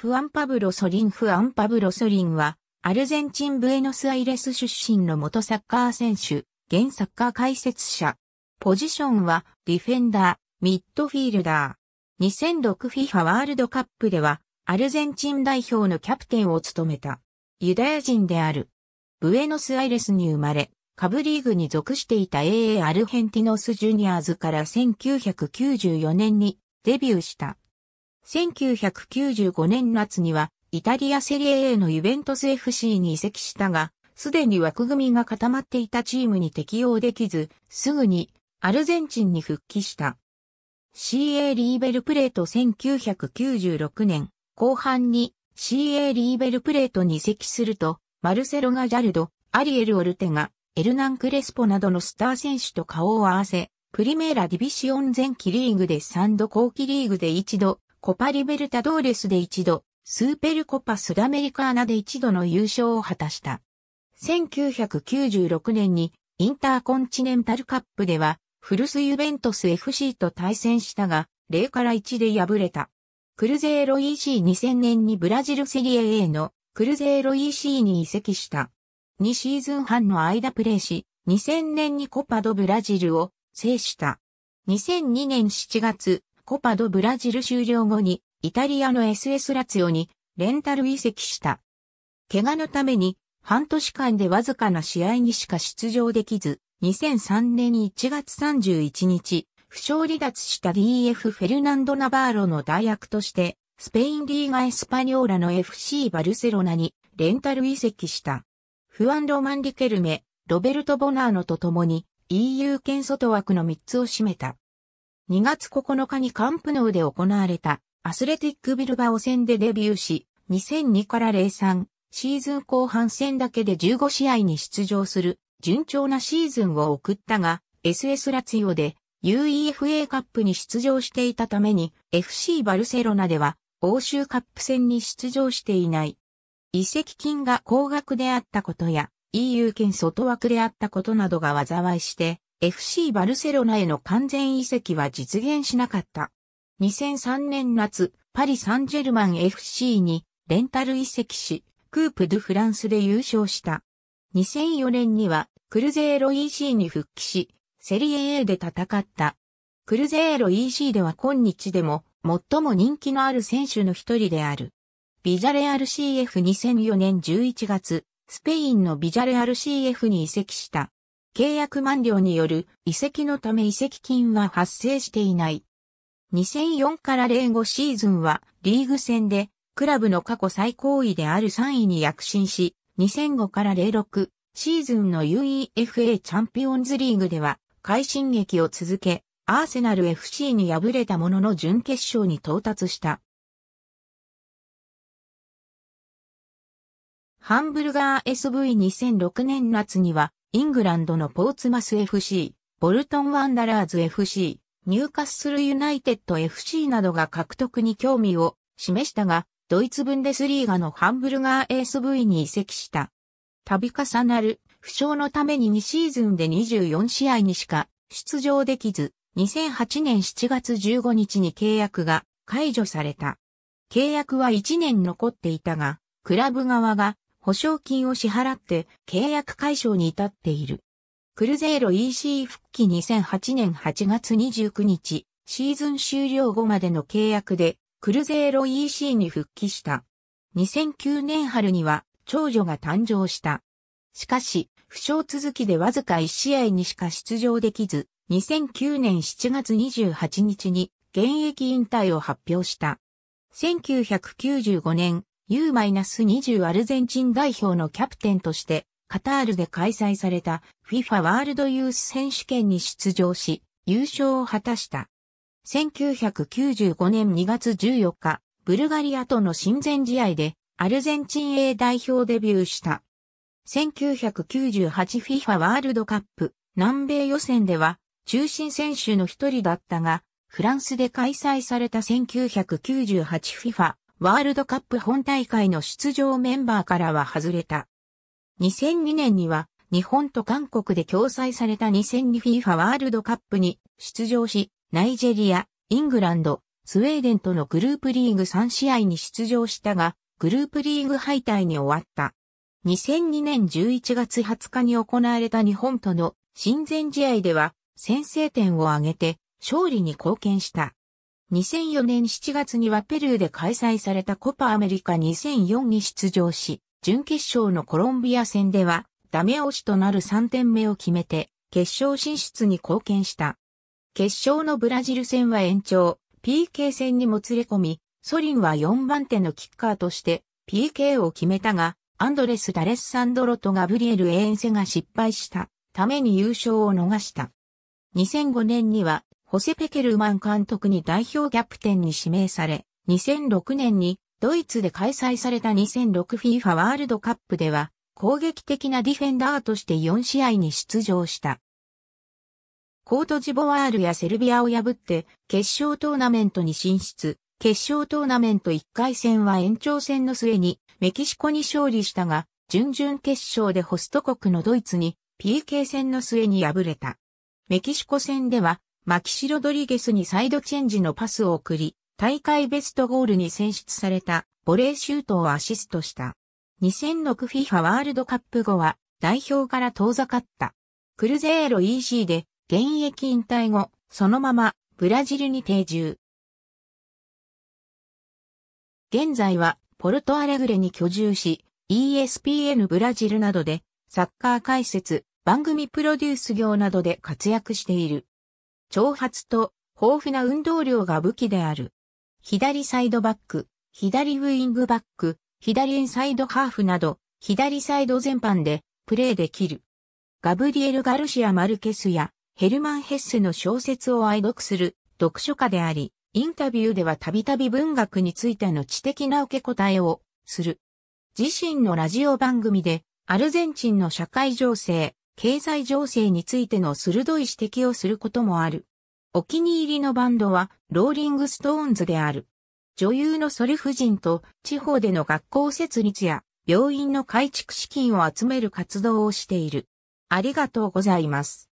フアン・パブロ・ソリンフアン・パブロ・ソリンは、アルゼンチン・ブエノスアイレス出身の元サッカー選手、現サッカー解説者。ポジションは、ディフェンダー、ミッドフィールダー。2006FIFA ワールドカップでは、アルゼンチン代表のキャプテンを務めた。ユダヤ人である。ブエノスアイレスに生まれ、下部リーグに属していた AA アルヘンティノス・ジュニアーズから1994年にデビューした。1995年夏には、イタリアセリエ A のユベントス FC に移籍したが、すでに枠組みが固まっていたチームに適用できず、すぐにアルゼンチンに復帰した。CA リーベルプレート1996年後半に CA リーベルプレートに移籍すると、マルセロがジャルド、アリエル・オルテガ、エルナン・クレスポなどのスター選手と顔を合わせ、プリメーラ・ディビシオン前期リーグで3度後期リーグで一度、コパリベルタドーレスで一度、スーペルコパスダメリカーナで一度の優勝を果たした。1996年にインターコンチネンタルカップでは、フルスユベントス FC と対戦したが、0から1で敗れた。クルゼーロ EC2000 年にブラジルセリエ A のクルゼーロ EC に移籍した。2シーズン半の間プレーし、2000年にコパドブラジルを制した。2002年7月、コパドブラジル終了後に、イタリアの SS ラツヨにレンタル移籍した。怪我のために、半年間でわずかな試合にしか出場できず、2003年1月31日、負傷離脱した DF フェルナンド・ナバーロの代役として、スペインリーガ・エスパニョーラの FC バルセロナにレンタル移籍した。フアン・ロマン・リケルメ、ロベルト・ボナーノと共に EU 圏外枠の3つを占めた。2月9日にカンプノーで行われたアスレティックビルバオ戦でデビューし、2002から03シーズン後半戦だけで15試合に出場する順調なシーズンを送ったが、SS ラツィオで UEFA カップに出場していたために FC バルセロナでは欧州カップ戦に出場していない。移籍金が高額であったことや EU 圏外枠であったことなどが災いして FC バルセロナへの完全移籍は実現しなかった。2003年夏、パリ・サンジェルマン FC にレンタル移籍し、クープ・ドゥ・フランスで優勝した。2004年にはクルゼーロ EC に復帰し、セリエ A で戦った。クルゼーロ EC では今日でも最も人気のある選手の一人である。ビジャレアル CF2004 年11月、スペインのビジャレアル CF に移籍した。契約満了による移籍のため移籍金は発生していない。2004から05シーズンはリーグ戦でクラブの過去最高位である3位に躍進し、2005から06シーズンの UEFA チャンピオンズリーグでは快進撃を続け、アーセナル FC に敗れたものの準決勝に到達した。ハンブルガー SV2006 年夏にはイングランドのポーツマス FC、ボルトンワンダラーズ FC、ニューカッスルユナイテッド FC などが獲得に興味を示したが、ドイツブンデスリーガのハンブルガー SV に移籍した。度重なる負傷のために2シーズンで24試合にしか出場できず、2008年7月15日に契約が解除された。契約は1年残っていたが、クラブ側が保証金を支払って契約解消に至っている。クルゼーロ EC 復帰2008年8月29日、シーズン終了後までの契約で、クルゼーロ EC に復帰した。2009年春には、長女が誕生した。しかし、負傷続きでわずか1試合にしか出場できず、2009年7月28日に現役引退を発表した。1995年、U-20 アルゼンチン代表のキャプテンとして、カタールで開催された FIFA ワールドユース選手権に出場し、優勝を果たした。1995年2月14日、ブルガリアとの親善試合で、アルゼンチン A 代表デビューした。1998FIFA ワールドカップ南米予選では中心選手の一人だったが、フランスで開催された 1998FIFA ワールドカップ本大会の出場メンバーからは外れた。2002年には日本と韓国で共催された 2002FIFA ワールドカップに出場し、ナイジェリア、イングランド、スウェーデンとのグループリーグ3試合に出場したが、グループリーグ敗退に終わった。2002年11月20日に行われた日本との親善試合では先制点を挙げて勝利に貢献した。2004年7月にはペルーで開催されたコパアメリカ2004に出場し、準決勝のコロンビア戦では、ダメ押しとなる3点目を決めて、決勝進出に貢献した。決勝のブラジル戦は延長、PK 戦にもつれ込み、ソリンは4番手のキッカーとして PK を決めたが、アンドレス・ダレッサンドロとガブリエル・エーンセが失敗したために優勝を逃した。2005年にはホセ・ペケルマン監督に代表キャプテンに指名され、2006年にドイツで開催された 2006FIFA ワールドカップでは、攻撃的なディフェンダーとして4試合に出場した。コートジボワールやセルビアを破って決勝トーナメントに進出。決勝トーナメント1回戦は延長戦の末にメキシコに勝利したが、準々決勝でホスト国のドイツに PK 戦の末に敗れた。メキシコ戦ではマキシ・ロドリゲスにサイドチェンジのパスを送り、大会ベストゴールに選出されたボレーシュートをアシストした。2006 FIFA ワールドカップ後は代表から遠ざかった。クルゼーロ EC で現役引退後、そのままブラジルに定住。現在はポルトアレグレに居住し、ESPN ブラジルなどでサッカー解説、番組プロデュース業などで活躍している。挑発と豊富な運動量が武器である。左サイドバック、左ウィングバック、左インサイドハーフなど、左サイド全般でプレーできる。ガブリエル・ガルシア・マルケスやヘルマン・ヘッセの小説を愛読する読書家であり、インタビューではたびたび文学についての知的な受け答えをする。自身のラジオ番組でアルゼンチンの社会情勢、経済情勢についての鋭い指摘をすることもある。お気に入りのバンドは、ローリングストーンズである。女優のソリ夫人と地方での学校設立や病院の改築資金を集める活動をしている。ありがとうございます。